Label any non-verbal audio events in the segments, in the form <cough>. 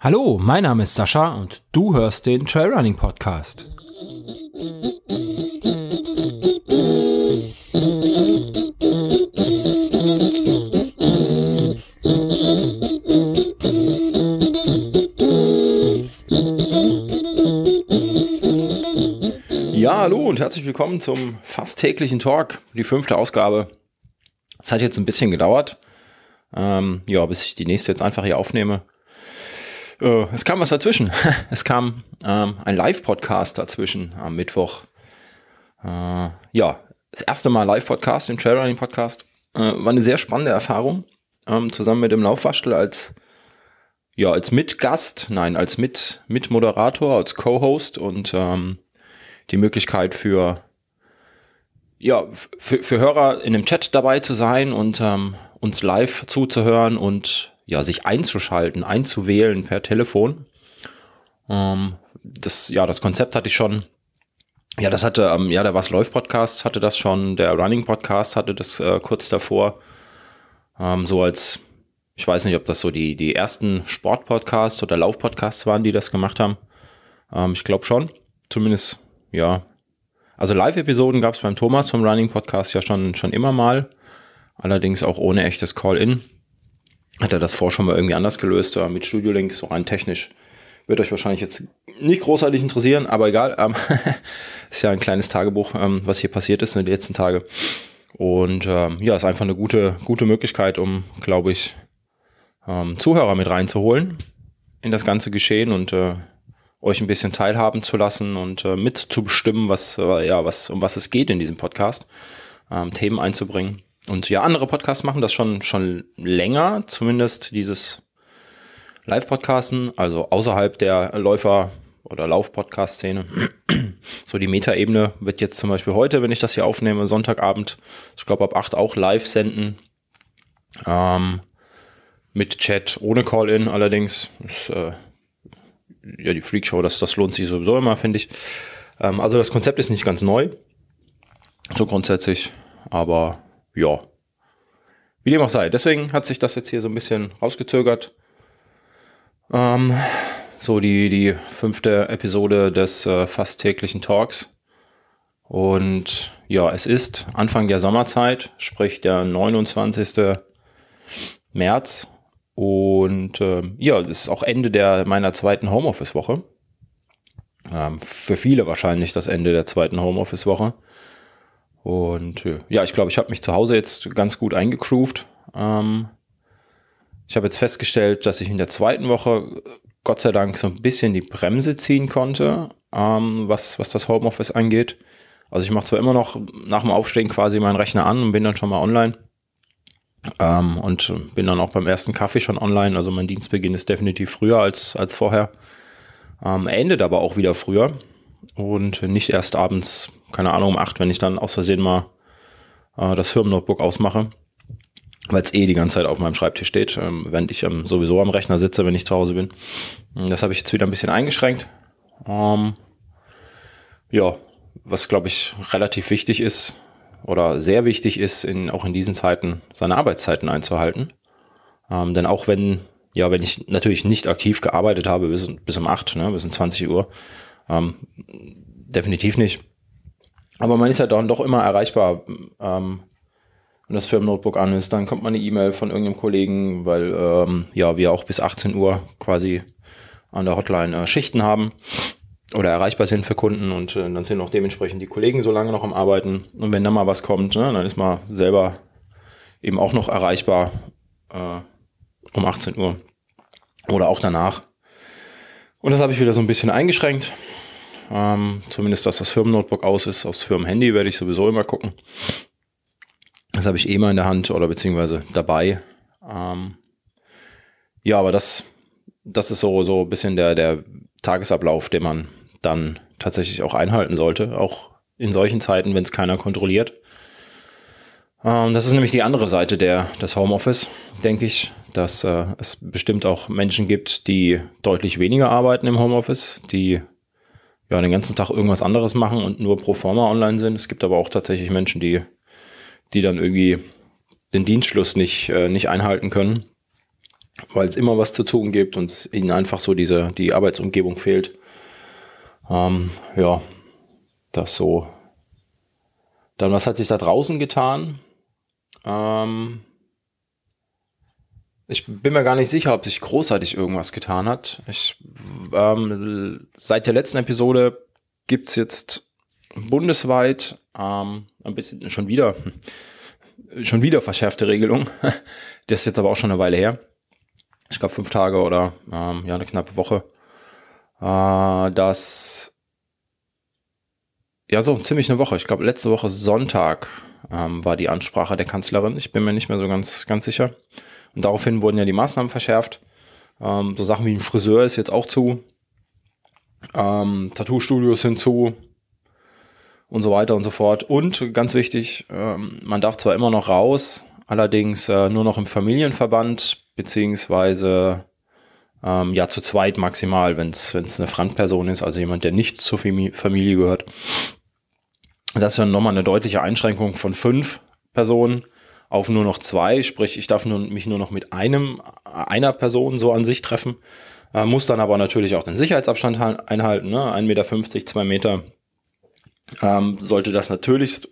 Hallo, mein Name ist Sascha und du hörst den Trailrunning Podcast. Ja, hallo und herzlich willkommen zum fast täglichen Talk, die fünfte Ausgabe hat jetzt ein bisschen gedauert. Ähm, ja, bis ich die nächste jetzt einfach hier aufnehme. Äh, es kam was dazwischen. <laughs> es kam ähm, ein Live-Podcast dazwischen am Mittwoch. Äh, ja, das erste Mal Live-Podcast, den Trailrunning-Podcast. Äh, war eine sehr spannende Erfahrung. Ähm, zusammen mit dem Laufwaschel als, ja, als Mitgast, nein, als Mit, Mitmoderator, als Co-Host und ähm, die Möglichkeit für ja, für, für Hörer in dem Chat dabei zu sein und ähm, uns live zuzuhören und ja, sich einzuschalten, einzuwählen per Telefon. Ähm, das, ja, das Konzept hatte ich schon. Ja, das hatte, ähm, ja, der Was läuft Podcast hatte das schon, der Running Podcast hatte das äh, kurz davor. Ähm, so als, ich weiß nicht, ob das so die, die ersten Sportpodcasts oder Laufpodcasts waren, die das gemacht haben. Ähm, ich glaube schon. Zumindest, ja, also Live-Episoden gab es beim Thomas vom Running Podcast ja schon, schon immer mal. Allerdings auch ohne echtes Call-In. Hat er das vorher schon mal irgendwie anders gelöst, aber äh, mit Studio-Links, so rein technisch. Wird euch wahrscheinlich jetzt nicht großartig interessieren, aber egal. Ähm, <laughs> ist ja ein kleines Tagebuch, ähm, was hier passiert ist in den letzten Tagen. Und ähm, ja, ist einfach eine gute, gute Möglichkeit, um, glaube ich, ähm, Zuhörer mit reinzuholen in das ganze Geschehen und äh, euch ein bisschen teilhaben zu lassen und äh, mitzubestimmen, was, äh, ja, was, um was es geht in diesem Podcast, ähm, Themen einzubringen. Und ja, andere Podcasts machen das schon, schon länger, zumindest dieses Live-Podcasten, also außerhalb der Läufer- oder Lauf-Podcast-Szene. <clears throat> So die Meta-Ebene wird jetzt zum Beispiel heute, wenn ich das hier aufnehme, Sonntagabend, ich glaube ab 8 auch live senden. Ähm, mit Chat, ohne Call-In allerdings. Ist, äh, ja, die Freakshow, das, das lohnt sich sowieso immer, finde ich. Ähm, also das Konzept ist nicht ganz neu, so grundsätzlich, aber ja, wie dem auch sei. Deswegen hat sich das jetzt hier so ein bisschen rausgezögert. Ähm, so die, die fünfte Episode des äh, fast täglichen Talks. Und ja, es ist Anfang der Sommerzeit, sprich der 29. März und äh, ja, das ist auch Ende der, meiner zweiten Homeoffice-Woche. Ähm, für viele wahrscheinlich das Ende der zweiten Homeoffice-Woche. Und äh, ja, ich glaube, ich habe mich zu Hause jetzt ganz gut eingegroovt. Ähm, ich habe jetzt festgestellt, dass ich in der zweiten Woche äh, Gott sei Dank so ein bisschen die Bremse ziehen konnte, ähm, was, was das Homeoffice angeht. Also ich mache zwar immer noch nach dem Aufstehen quasi meinen Rechner an und bin dann schon mal online. Ähm, und bin dann auch beim ersten Kaffee schon online. Also mein Dienstbeginn ist definitiv früher als, als vorher. Ähm, endet aber auch wieder früher. Und nicht erst abends, keine Ahnung, um acht, wenn ich dann aus Versehen mal äh, das Firmennotebook ausmache. Weil es eh die ganze Zeit auf meinem Schreibtisch steht, ähm, während ich ähm, sowieso am Rechner sitze, wenn ich zu Hause bin. Hm, das habe ich jetzt wieder ein bisschen eingeschränkt. Ähm, ja, was glaube ich relativ wichtig ist, oder sehr wichtig ist, in, auch in diesen Zeiten seine Arbeitszeiten einzuhalten. Ähm, denn auch wenn, ja, wenn ich natürlich nicht aktiv gearbeitet habe bis, bis um 8, ne, bis um 20 Uhr, ähm, definitiv nicht. Aber man ist ja dann doch immer erreichbar. Ähm, wenn das Firmennotebook an ist, dann kommt man eine E-Mail von irgendeinem Kollegen, weil ähm, ja, wir auch bis 18 Uhr quasi an der Hotline äh, Schichten haben oder erreichbar sind für Kunden und äh, dann sind auch dementsprechend die Kollegen so lange noch am Arbeiten. Und wenn da mal was kommt, ne, dann ist man selber eben auch noch erreichbar äh, um 18 Uhr oder auch danach. Und das habe ich wieder so ein bisschen eingeschränkt. Ähm, zumindest, dass das Firmennotebook aus ist. Aufs Firmenhandy werde ich sowieso immer gucken. Das habe ich eh mal in der Hand oder beziehungsweise dabei. Ähm, ja, aber das, das ist so, so ein bisschen der, der Tagesablauf, den man dann tatsächlich auch einhalten sollte, auch in solchen Zeiten, wenn es keiner kontrolliert. Ähm, das ist nämlich die andere Seite der, des Homeoffice, denke ich, dass äh, es bestimmt auch Menschen gibt, die deutlich weniger arbeiten im Homeoffice, die ja den ganzen Tag irgendwas anderes machen und nur pro forma online sind. Es gibt aber auch tatsächlich Menschen, die, die dann irgendwie den Dienstschluss nicht, äh, nicht einhalten können, weil es immer was zu tun gibt und ihnen einfach so diese, die Arbeitsumgebung fehlt. Ähm, ja, das so. Dann, was hat sich da draußen getan? Ähm, ich bin mir gar nicht sicher, ob sich großartig irgendwas getan hat. Ich, ähm, seit der letzten Episode gibt es jetzt bundesweit ähm, ein bisschen schon wieder, schon wieder verschärfte Regelung. <laughs> Das ist jetzt aber auch schon eine Weile her. Ich glaube fünf Tage oder ähm, ja, eine knappe Woche äh, dass ja so ziemlich eine Woche, ich glaube letzte Woche Sonntag ähm, war die Ansprache der Kanzlerin. Ich bin mir nicht mehr so ganz, ganz sicher. Und daraufhin wurden ja die Maßnahmen verschärft. Ähm, so Sachen wie ein Friseur ist jetzt auch zu, ähm, Tattoo-Studios hinzu und so weiter und so fort. Und ganz wichtig, ähm, man darf zwar immer noch raus, allerdings äh, nur noch im Familienverband, beziehungsweise ähm, ja, zu zweit maximal, wenn es eine Fremdperson ist, also jemand, der nicht zur Familie gehört. Das ist ja nochmal eine deutliche Einschränkung von fünf Personen auf nur noch zwei, sprich, ich darf nur, mich nur noch mit einem, einer Person so an sich treffen, äh, muss dann aber natürlich auch den Sicherheitsabstand einhalten, ne? 1,50 Meter, 2 Meter. Ähm, sollte das natürlich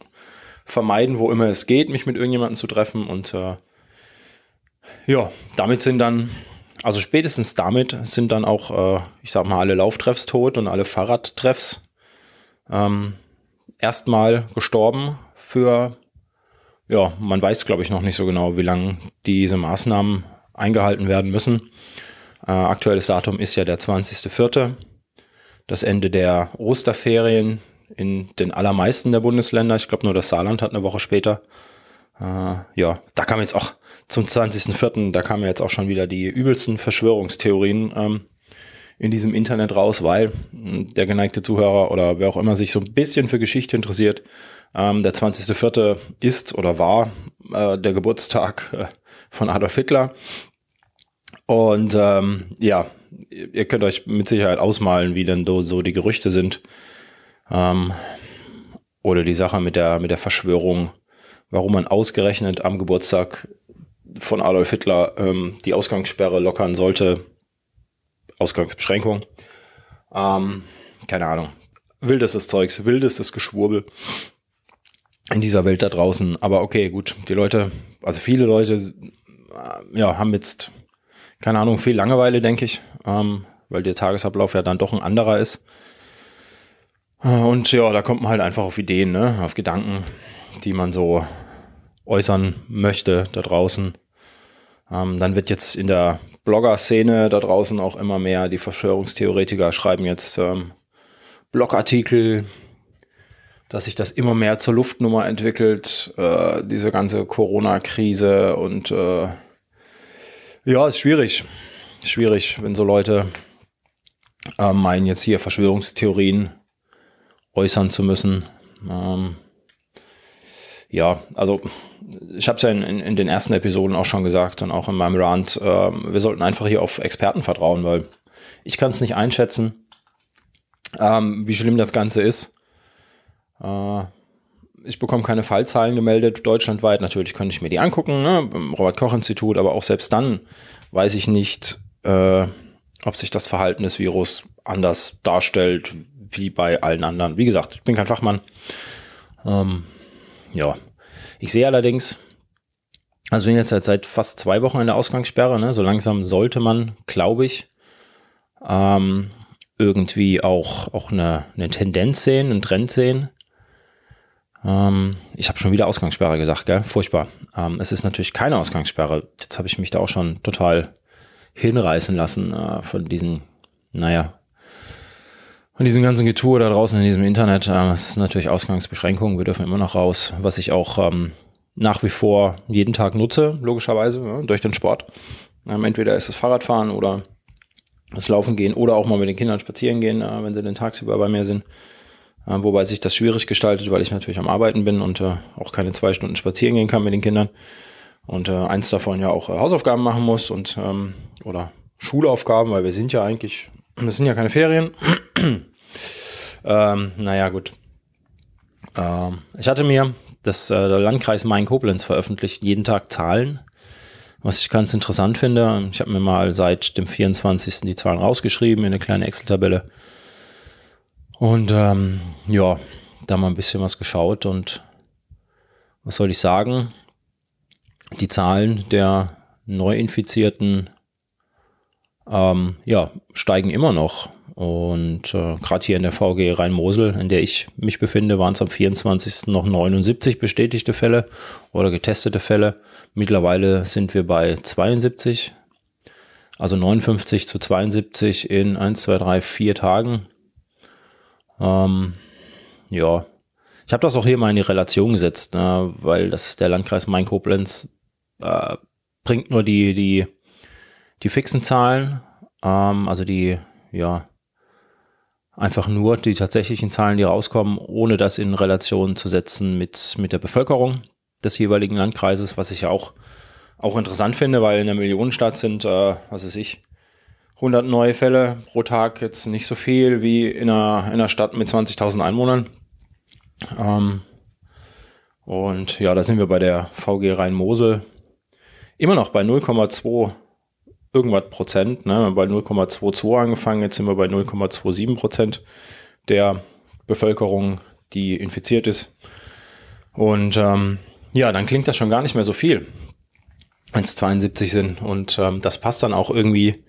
vermeiden, wo immer es geht, mich mit irgendjemandem zu treffen und äh, ja, damit sind dann also spätestens damit sind dann auch, äh, ich sag mal, alle Lauftreffs tot und alle Fahrradtreffs ähm, erstmal gestorben für, ja, man weiß, glaube ich, noch nicht so genau, wie lange diese Maßnahmen eingehalten werden müssen. Äh, aktuelles Datum ist ja der 20.04., das Ende der Osterferien in den allermeisten der Bundesländer. Ich glaube, nur das Saarland hat eine Woche später. Äh, ja, da kam jetzt auch zum 20.04., da kamen ja jetzt auch schon wieder die übelsten Verschwörungstheorien ähm, in diesem Internet raus, weil hm, der geneigte Zuhörer oder wer auch immer sich so ein bisschen für Geschichte interessiert, ähm, der 20.04. ist oder war äh, der Geburtstag äh, von Adolf Hitler. Und ähm, ja, ihr könnt euch mit Sicherheit ausmalen, wie denn so die Gerüchte sind. Ähm, oder die Sache mit der, mit der Verschwörung, warum man ausgerechnet am Geburtstag von Adolf Hitler ähm, die Ausgangssperre lockern sollte. Ausgangsbeschränkung. Ähm, keine Ahnung. Wildestes Zeugs, wildestes Geschwurbel in dieser Welt da draußen. Aber okay, gut, die Leute, also viele Leute, äh, ja, haben jetzt, keine Ahnung, viel Langeweile, denke ich, ähm, weil der Tagesablauf ja dann doch ein anderer ist. Und ja, da kommt man halt einfach auf Ideen, ne? auf Gedanken, die man so äußern möchte da draußen. Ähm, dann wird jetzt in der Blogger-Szene da draußen auch immer mehr, die Verschwörungstheoretiker schreiben jetzt ähm, Blogartikel, dass sich das immer mehr zur Luftnummer entwickelt, äh, diese ganze Corona-Krise und äh, ja, ist schwierig. Schwierig, wenn so Leute äh, meinen, jetzt hier Verschwörungstheorien äußern zu müssen. Ähm, ja, also ich habe es ja in, in, in, den ersten Episoden auch schon gesagt und auch in meinem Rant, äh, wir sollten einfach hier auf Experten vertrauen, weil ich kann es nicht einschätzen, ähm, wie schlimm das Ganze ist. Äh, ich bekomme keine Fallzahlen gemeldet, deutschlandweit. Natürlich könnte ich mir die angucken, ne? Robert-Koch-Institut, aber auch selbst dann weiß ich nicht, äh, ob sich das Verhalten des Virus anders darstellt wie bei allen anderen. Wie gesagt, ich bin kein Fachmann. Ähm, ja, ich sehe allerdings, also wir sind jetzt halt seit fast zwei Wochen in der Ausgangssperre, ne? so langsam sollte man, glaube ich, ähm, irgendwie auch, auch eine, eine Tendenz sehen, einen Trend sehen. Ähm, ich habe schon wieder Ausgangssperre gesagt, gell? Furchtbar. Ähm, es ist natürlich keine Ausgangssperre. Jetzt habe ich mich da auch schon total hinreißen lassen äh, von diesen, naja, und diesem ganzen Getue da draußen in diesem Internet, äh, das ist natürlich Ausgangsbeschränkung, wir dürfen immer noch raus, was ich auch ähm, nach wie vor jeden Tag nutze, logischerweise, ja, durch den Sport. Ähm, entweder ist es Fahrradfahren oder das Laufen gehen oder auch mal mit den Kindern spazieren gehen, äh, wenn sie den tagsüber bei mir sind. Äh, wobei sich das schwierig gestaltet, weil ich natürlich am Arbeiten bin und äh, auch keine zwei Stunden spazieren gehen kann mit den Kindern. Und äh, eins davon ja auch äh, Hausaufgaben machen muss und ähm, oder Schulaufgaben, weil wir sind ja eigentlich, das sind ja keine Ferien. Ähm, naja, gut. Ähm, ich hatte mir, das äh, Landkreis Main-Koblenz veröffentlicht jeden Tag Zahlen, was ich ganz interessant finde. Ich habe mir mal seit dem 24. die Zahlen rausgeschrieben in eine kleine Excel-Tabelle. Und ähm, ja, da mal ein bisschen was geschaut und was soll ich sagen? Die Zahlen der Neuinfizierten ähm, ja, steigen immer noch. Und äh, gerade hier in der VG Rhein-Mosel, in der ich mich befinde, waren es am 24. noch 79 bestätigte Fälle oder getestete Fälle. Mittlerweile sind wir bei 72, also 59 zu 72 in 1, 2, 3, 4 Tagen. Ähm, ja, ich habe das auch hier mal in die Relation gesetzt, ne, weil das der Landkreis Main-Koblenz äh, bringt nur die, die, die fixen Zahlen, ähm, also die, ja, einfach nur die tatsächlichen Zahlen, die rauskommen, ohne das in Relation zu setzen mit, mit der Bevölkerung des jeweiligen Landkreises, was ich auch, auch interessant finde, weil in der Millionenstadt sind, äh, was weiß ich, 100 neue Fälle pro Tag jetzt nicht so viel wie in einer, in einer Stadt mit 20.000 Einwohnern. Ähm, und ja, da sind wir bei der VG Rhein-Mosel immer noch bei 0,2 irgendwas Prozent, ne? bei 0,22 angefangen, jetzt sind wir bei 0,27 Prozent der Bevölkerung, die infiziert ist. Und ähm, ja, dann klingt das schon gar nicht mehr so viel, wenn es 72 sind. Und ähm, das passt dann auch irgendwie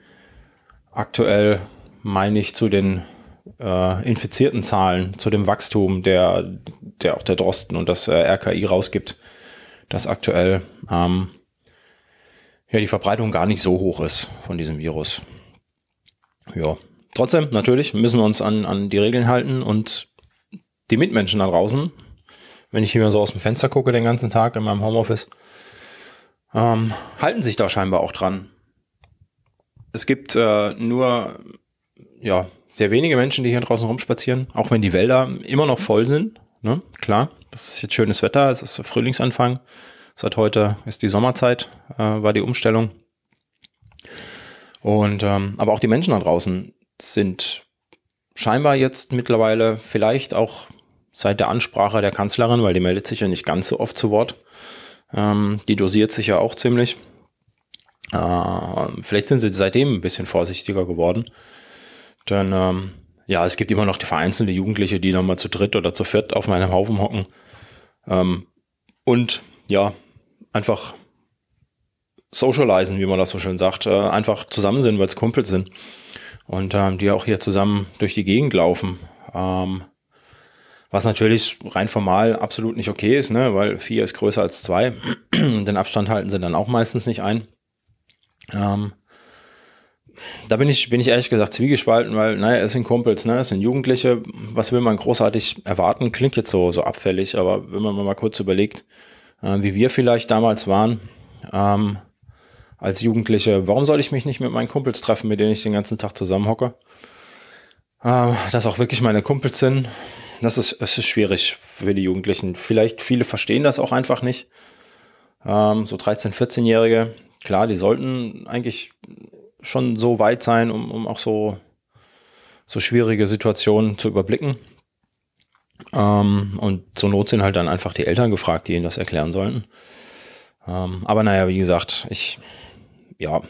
aktuell, meine ich, zu den äh, infizierten Zahlen, zu dem Wachstum, der, der auch der Drosten und das äh, RKI rausgibt, dass aktuell ähm, ja, die Verbreitung gar nicht so hoch ist von diesem Virus. Ja, trotzdem, natürlich müssen wir uns an, an die Regeln halten und die Mitmenschen da draußen, wenn ich hier so aus dem Fenster gucke den ganzen Tag in meinem Homeoffice, ähm, halten sich da scheinbar auch dran. Es gibt äh, nur ja, sehr wenige Menschen, die hier draußen rumspazieren, auch wenn die Wälder immer noch voll sind. Ne? Klar, das ist jetzt schönes Wetter, es ist Frühlingsanfang. Seit heute ist die Sommerzeit, äh, war die Umstellung. Und ähm, aber auch die Menschen da draußen sind scheinbar jetzt mittlerweile vielleicht auch seit der Ansprache der Kanzlerin, weil die meldet sich ja nicht ganz so oft zu Wort. Ähm, die dosiert sich ja auch ziemlich. Äh, vielleicht sind sie seitdem ein bisschen vorsichtiger geworden. Denn ähm, ja, es gibt immer noch die vereinzelte Jugendliche, die nochmal zu dritt oder zu viert auf meinem Haufen hocken. Ähm, und ja, einfach socializen, wie man das so schön sagt, äh, einfach zusammen sind, weil es Kumpels sind. Und ähm, die auch hier zusammen durch die Gegend laufen. Ähm, was natürlich rein formal absolut nicht okay ist, ne? weil vier ist größer als zwei. <clears throat> Den Abstand halten sie dann auch meistens nicht ein. Ähm, da bin ich, bin ich ehrlich gesagt zwiegespalten, weil, naja, es sind Kumpels, ne? es sind Jugendliche. Was will man großartig erwarten? Klingt jetzt so, so abfällig, aber wenn man mal kurz überlegt, äh, wie wir vielleicht damals waren ähm, als Jugendliche. Warum soll ich mich nicht mit meinen Kumpels treffen, mit denen ich den ganzen Tag zusammenhocke? Äh, dass auch wirklich meine Kumpels sind. Das ist, es ist schwierig für die Jugendlichen. Vielleicht viele verstehen das auch einfach nicht. Ähm, so 13-, 14-Jährige, klar, die sollten eigentlich schon so weit sein, um, um auch so, so schwierige Situationen zu überblicken. Ähm, und zur Not sind halt dann einfach die Eltern gefragt, die ihnen das erklären sollten. Ähm, aber naja, wie gesagt, ich, ja,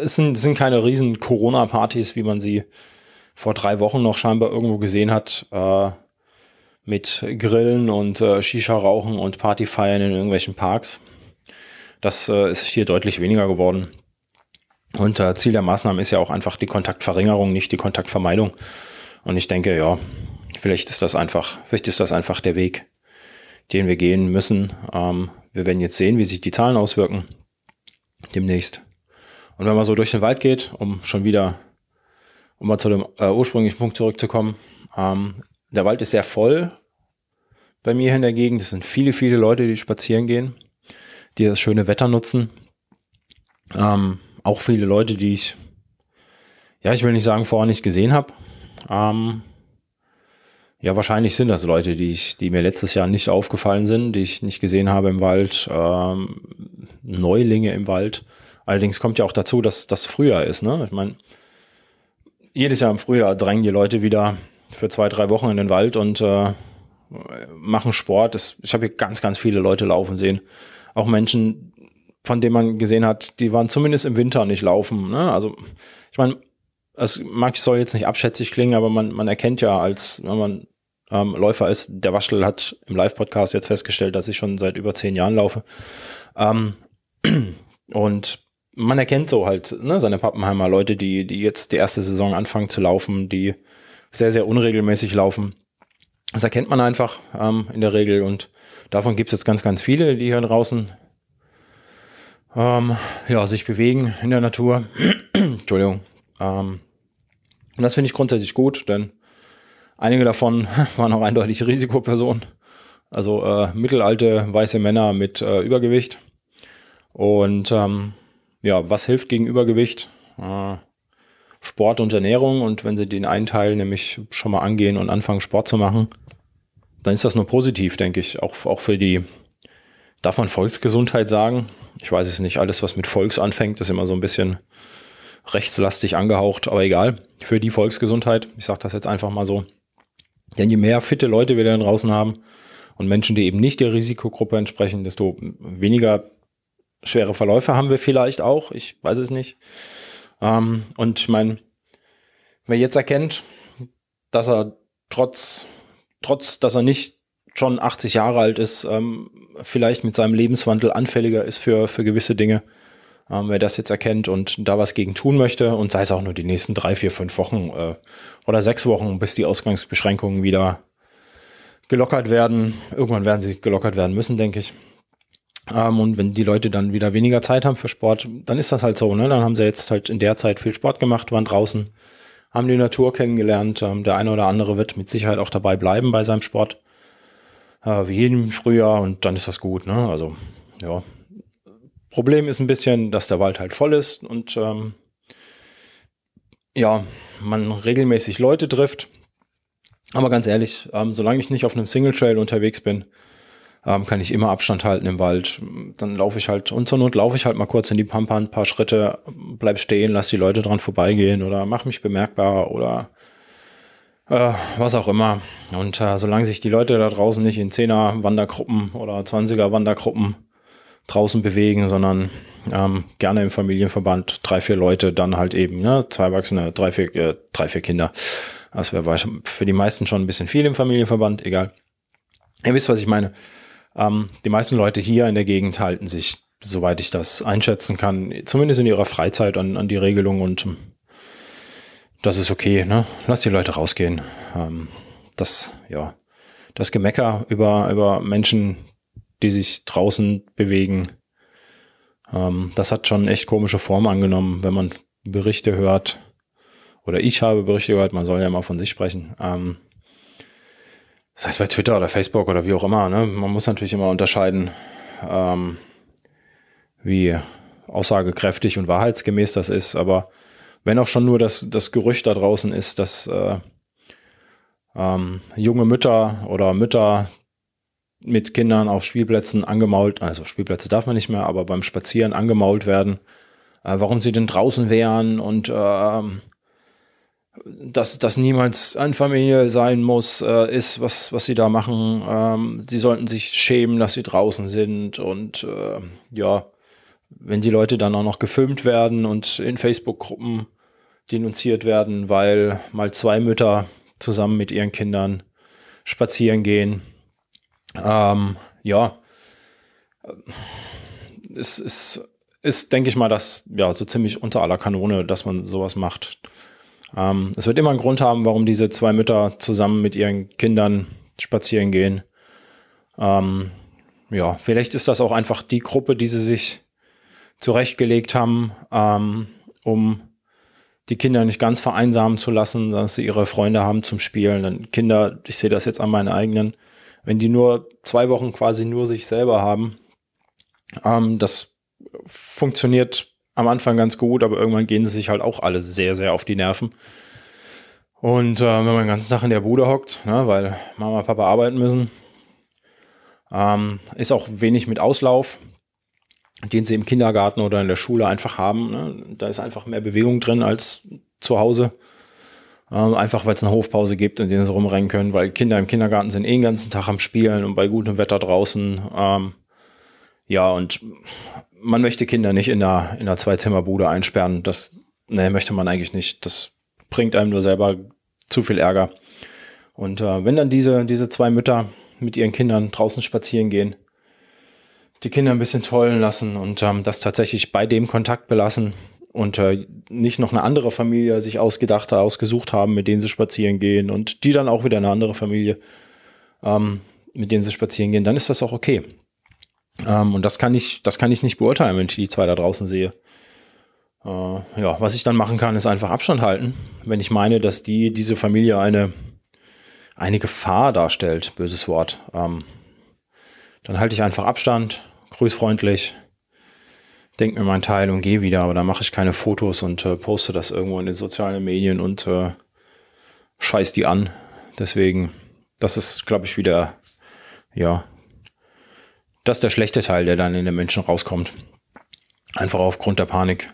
es sind, es sind keine riesen Corona-Partys, wie man sie vor drei Wochen noch scheinbar irgendwo gesehen hat, äh, mit Grillen und äh, Shisha-Rauchen und Partyfeiern in irgendwelchen Parks. Das äh, ist hier deutlich weniger geworden. Und äh, Ziel der Maßnahmen ist ja auch einfach die Kontaktverringerung, nicht die Kontaktvermeidung. Und ich denke, ja, vielleicht ist das einfach, vielleicht ist das einfach der Weg, den wir gehen müssen. Ähm, wir werden jetzt sehen, wie sich die Zahlen auswirken demnächst. Und wenn man so durch den Wald geht, um schon wieder, um mal zu dem äh, ursprünglichen Punkt zurückzukommen, ähm, der Wald ist sehr voll bei mir in der Gegend. Es sind viele, viele Leute, die spazieren gehen, die das schöne Wetter nutzen. Ähm, auch viele Leute, die ich, ja, ich will nicht sagen, vorher nicht gesehen habe. Ähm, ja, wahrscheinlich sind das Leute, die ich, die mir letztes Jahr nicht aufgefallen sind, die ich nicht gesehen habe im Wald, ähm, Neulinge im Wald. Allerdings kommt ja auch dazu, dass das Frühjahr ist. Ne? Ich meine, jedes Jahr im Frühjahr drängen die Leute wieder für zwei, drei Wochen in den Wald und äh, machen Sport. Das, ich habe hier ganz, ganz viele Leute laufen sehen. Auch Menschen, von denen man gesehen hat, die waren zumindest im Winter nicht laufen. Ne? Also, ich meine, es mag, soll jetzt nicht abschätzig klingen, aber man, man erkennt ja, als wenn ne, man ähm, Läufer ist. Der Waschel hat im Live-Podcast jetzt festgestellt, dass ich schon seit über zehn Jahren laufe. Ähm, <clears throat> und man erkennt so halt ne, seine Pappenheimer Leute, die, die jetzt die erste Saison anfangen zu laufen, die sehr, sehr unregelmäßig laufen. Das erkennt man einfach ähm, in der Regel und davon gibt es jetzt ganz, ganz viele, die hier draußen ähm, ja, sich bewegen in der Natur. <clears throat> Entschuldigung. Ähm, und das finde ich grundsätzlich gut, denn Einige davon <laughs> waren auch eindeutig Risikopersonen, also äh, mittelalte weiße Männer mit äh, Übergewicht. Und ähm, ja, was hilft gegen Übergewicht? Äh, Sport und Ernährung. Und wenn sie den einen Teil nämlich schon mal angehen und anfangen, Sport zu machen, dann ist das nur positiv, denke ich. Auch, auch für die, darf man Volksgesundheit sagen? Ich weiß es nicht. Alles, was mit Volks anfängt, ist immer so ein bisschen rechtslastig angehaucht, aber egal. Für die Volksgesundheit, ich sage das jetzt einfach mal so. Denn je mehr fitte Leute wir da draußen haben und Menschen, die eben nicht der Risikogruppe entsprechen, desto weniger schwere Verläufe haben wir vielleicht auch. Ich weiß es nicht. Ähm, und ich meine, wer jetzt erkennt, dass er trotz, trotz, dass er nicht schon 80 Jahre alt ist, ähm, vielleicht mit seinem Lebenswandel anfälliger ist für, für gewisse Dinge, ähm, wer das jetzt erkennt und da was gegen tun möchte und sei es auch nur die nächsten drei, vier, fünf Wochen äh, oder sechs Wochen, bis die Ausgangsbeschränkungen wieder gelockert werden. Irgendwann werden sie gelockert werden müssen, denke ich. Ähm, und wenn die Leute dann wieder weniger Zeit haben für Sport, dann ist das halt so. Ne? Dann haben sie jetzt halt in der Zeit viel Sport gemacht, waren draußen, haben die Natur kennengelernt. Ähm, der eine oder andere wird mit Sicherheit auch dabei bleiben bei seinem Sport. Äh, wie jedem Frühjahr und dann ist das gut. Ne? Also ja, Problem ist ein bisschen, dass der Wald halt voll ist und ähm, ja, man regelmäßig Leute trifft. Aber ganz ehrlich, ähm, solange ich nicht auf einem Single Trail unterwegs bin, ähm, kann ich immer Abstand halten im Wald. Dann laufe ich halt, und zur Not laufe ich halt mal kurz in die Pampa ein paar Schritte, bleib stehen, lass die Leute dran vorbeigehen oder mach mich bemerkbar oder äh, was auch immer. Und äh, solange sich die Leute da draußen nicht in 10er Wandergruppen oder 20er Wandergruppen draußen bewegen, sondern ähm, gerne im Familienverband drei, vier Leute, dann halt eben ne, zwei Erwachsene, drei, vier, äh, drei, vier Kinder. Das also wäre für die meisten schon ein bisschen viel im Familienverband, egal. Ihr wisst, was ich meine. Ähm, die meisten Leute hier in der Gegend halten sich, soweit ich das einschätzen kann, zumindest in ihrer Freizeit an, an die Regelung und hm, das ist okay. Ne? Lass die Leute rausgehen. Ähm, das, ja, das Gemecker über, über Menschen, die sich draußen bewegen. Ähm, das hat schon echt komische Form angenommen, wenn man Berichte hört. Oder ich habe Berichte gehört, man soll ja mal von sich sprechen. Ähm, das heißt bei Twitter oder Facebook oder wie auch immer, ne? man muss natürlich immer unterscheiden, ähm, wie aussagekräftig und wahrheitsgemäß das ist. Aber wenn auch schon nur das, das Gerücht da draußen ist, dass äh, ähm, junge Mütter oder Mütter mit Kindern auf Spielplätzen angemault, also Spielplätze darf man nicht mehr, aber beim Spazieren angemault werden, äh, warum sie denn draußen wären und äh, dass das niemals eine Familie sein muss, äh, ist, was, was sie da machen. Ähm, sie sollten sich schämen, dass sie draußen sind und äh, ja, wenn die Leute dann auch noch gefilmt werden und in Facebook-Gruppen denunziert werden, weil mal zwei Mütter zusammen mit ihren Kindern spazieren gehen ähm, ja, es ist, ist, denke ich mal, das ja so ziemlich unter aller Kanone, dass man sowas macht. Ähm, es wird immer einen Grund haben, warum diese zwei Mütter zusammen mit ihren Kindern spazieren gehen. Ähm, ja, vielleicht ist das auch einfach die Gruppe, die sie sich zurechtgelegt haben, ähm, um die Kinder nicht ganz vereinsamen zu lassen, dass sie ihre Freunde haben zum Spielen. Denn Kinder, ich sehe das jetzt an meinen eigenen, wenn die nur zwei Wochen quasi nur sich selber haben, ähm, das funktioniert am Anfang ganz gut, aber irgendwann gehen sie sich halt auch alle sehr, sehr auf die Nerven. Und äh, wenn man den ganzen Tag in der Bude hockt, ne, weil Mama und Papa arbeiten müssen, ähm, ist auch wenig mit Auslauf, den sie im Kindergarten oder in der Schule einfach haben. Ne? Da ist einfach mehr Bewegung drin als zu Hause. Ähm, einfach weil es eine Hofpause gibt, in denen sie rumrennen können, weil Kinder im Kindergarten sind eh den ganzen Tag am Spielen und bei gutem Wetter draußen. Ähm, ja, und man möchte Kinder nicht in einer, in einer Zwei-Zimmer-Bude einsperren. Das nee, möchte man eigentlich nicht. Das bringt einem nur selber zu viel Ärger. Und äh, wenn dann diese, diese zwei Mütter mit ihren Kindern draußen spazieren gehen, die Kinder ein bisschen tollen lassen und ähm, das tatsächlich bei dem Kontakt belassen, und äh, nicht noch eine andere Familie sich ausgedacht, ausgesucht haben, mit denen sie spazieren gehen und die dann auch wieder eine andere Familie, ähm, mit denen sie spazieren gehen, dann ist das auch okay. Ähm, und das kann ich, das kann ich nicht beurteilen, wenn ich die zwei da draußen sehe. Äh, ja, was ich dann machen kann, ist einfach Abstand halten, wenn ich meine, dass die diese Familie eine eine Gefahr darstellt, böses Wort. Ähm, dann halte ich einfach Abstand, grüßfreundlich, denke mir meinen Teil und gehe wieder, aber da mache ich keine Fotos und äh, poste das irgendwo in den sozialen Medien und äh, scheiß die an. Deswegen, das ist, glaube ich, wieder, ja, das ist der schlechte Teil, der dann in den Menschen rauskommt. Einfach aufgrund der Panik.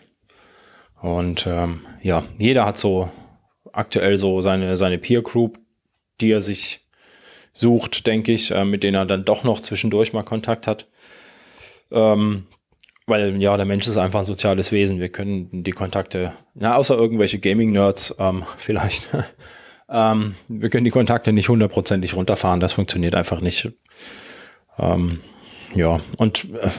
Und ähm, ja, jeder hat so aktuell so seine, seine Peer Group, die er sich sucht, denke ich, äh, mit denen er dann doch noch zwischendurch mal Kontakt hat. Ähm, weil ja, der Mensch ist einfach ein soziales Wesen. Wir können die Kontakte, na, außer irgendwelche Gaming-Nerds ähm, <laughs> vielleicht, ähm, wir können die Kontakte nicht hundertprozentig runterfahren. Das funktioniert einfach nicht. Ähm, ja, und äh,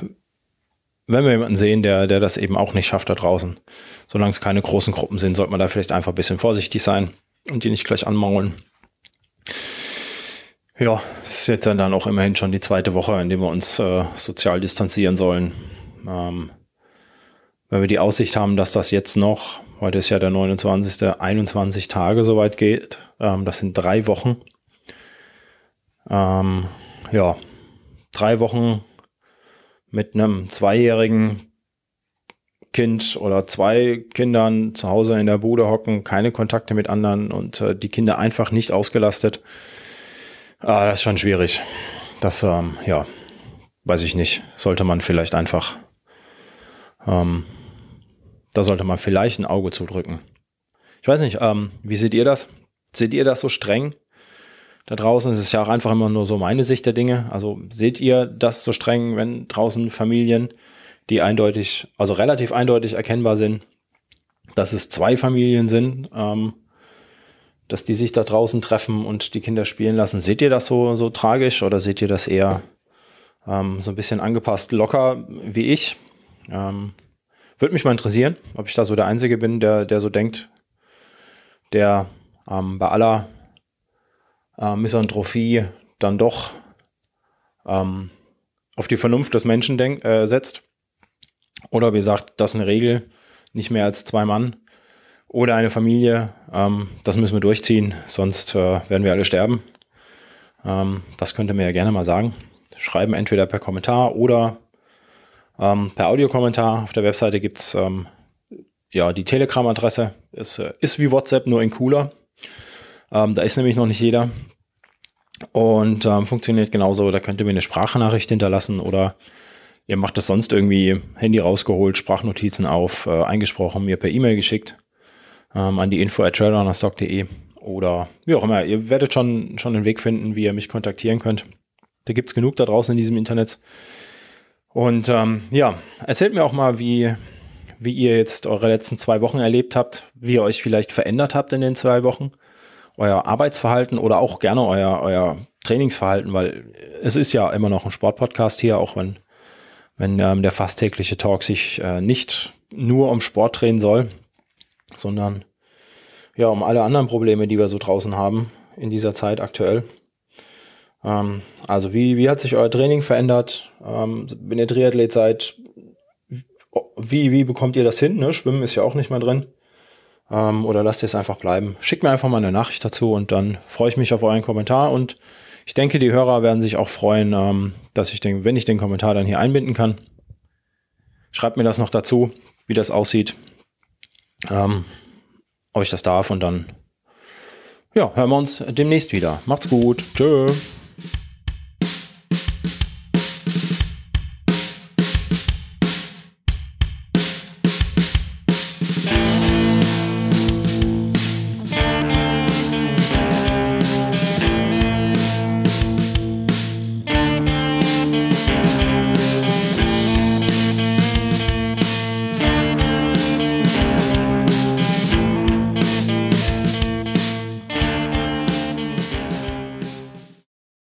wenn wir jemanden sehen, der, der das eben auch nicht schafft da draußen, solange es keine großen Gruppen sind, sollte man da vielleicht einfach ein bisschen vorsichtig sein und die nicht gleich anmaulen. Ja, es ist jetzt dann auch immerhin schon die zweite Woche, in der wir uns äh, sozial distanzieren sollen. Ähm, wenn wir die Aussicht haben, dass das jetzt noch, heute ist ja der 29., 21 Tage soweit geht, ähm, das sind drei Wochen. Ähm, ja, drei Wochen mit einem zweijährigen Kind oder zwei Kindern zu Hause in der Bude hocken, keine Kontakte mit anderen und äh, die Kinder einfach nicht ausgelastet. Äh, das ist schon schwierig. Das, ähm, ja, weiß ich nicht. Sollte man vielleicht einfach ähm, da sollte man vielleicht ein Auge zudrücken. Ich weiß nicht, ähm, wie seht ihr das? Seht ihr das so streng? Da draußen ist es ja auch einfach immer nur so meine Sicht der Dinge. Also seht ihr das so streng, wenn draußen Familien, die eindeutig, also relativ eindeutig erkennbar sind, dass es zwei Familien sind, ähm, dass die sich da draußen treffen und die Kinder spielen lassen. Seht ihr das so, so tragisch oder seht ihr das eher ähm, so ein bisschen angepasst locker wie ich? Ähm, Würde mich mal interessieren, ob ich da so der Einzige bin, der, der so denkt, der ähm, bei aller äh, Misanthropie dann doch ähm, auf die Vernunft des Menschen denk, äh, setzt. Oder wie gesagt, das ist eine Regel, nicht mehr als zwei Mann oder eine Familie. Ähm, das müssen wir durchziehen, sonst äh, werden wir alle sterben. Ähm, das könnt ihr mir ja gerne mal sagen. Schreiben entweder per Kommentar oder ähm, per Audiokommentar auf der Webseite gibt es ähm, ja, die Telegram-Adresse. Ist, äh, ist wie WhatsApp, nur in cooler. Ähm, da ist nämlich noch nicht jeder. Und ähm, funktioniert genauso. Da könnt ihr mir eine Sprachnachricht hinterlassen oder ihr macht das sonst irgendwie Handy rausgeholt, Sprachnotizen auf, äh, eingesprochen, mir per E-Mail geschickt ähm, an die info at oder wie auch immer. Ihr werdet schon, schon einen Weg finden, wie ihr mich kontaktieren könnt. Da gibt es genug da draußen in diesem Internet. Und ähm, ja, erzählt mir auch mal, wie, wie ihr jetzt eure letzten zwei Wochen erlebt habt, wie ihr euch vielleicht verändert habt in den zwei Wochen, euer Arbeitsverhalten oder auch gerne euer, euer Trainingsverhalten, weil es ist ja immer noch ein Sportpodcast hier, auch wenn, wenn ähm, der fast tägliche Talk sich äh, nicht nur um Sport drehen soll, sondern ja, um alle anderen Probleme, die wir so draußen haben in dieser Zeit aktuell. Ähm, also wie, wie hat sich euer Training verändert? Ähm, wenn ihr Triathlet seid, wie, wie bekommt ihr das hin? Ne? Schwimmen ist ja auch nicht mehr drin. Ähm, oder lasst ihr es einfach bleiben. Schickt mir einfach mal eine Nachricht dazu und dann freue ich mich auf euren Kommentar. Und ich denke, die Hörer werden sich auch freuen, ähm, dass ich den, wenn ich den Kommentar dann hier einbinden kann. Schreibt mir das noch dazu, wie das aussieht. Ähm, ob ich das darf und dann ja, hören wir uns demnächst wieder. Macht's gut. Tschö.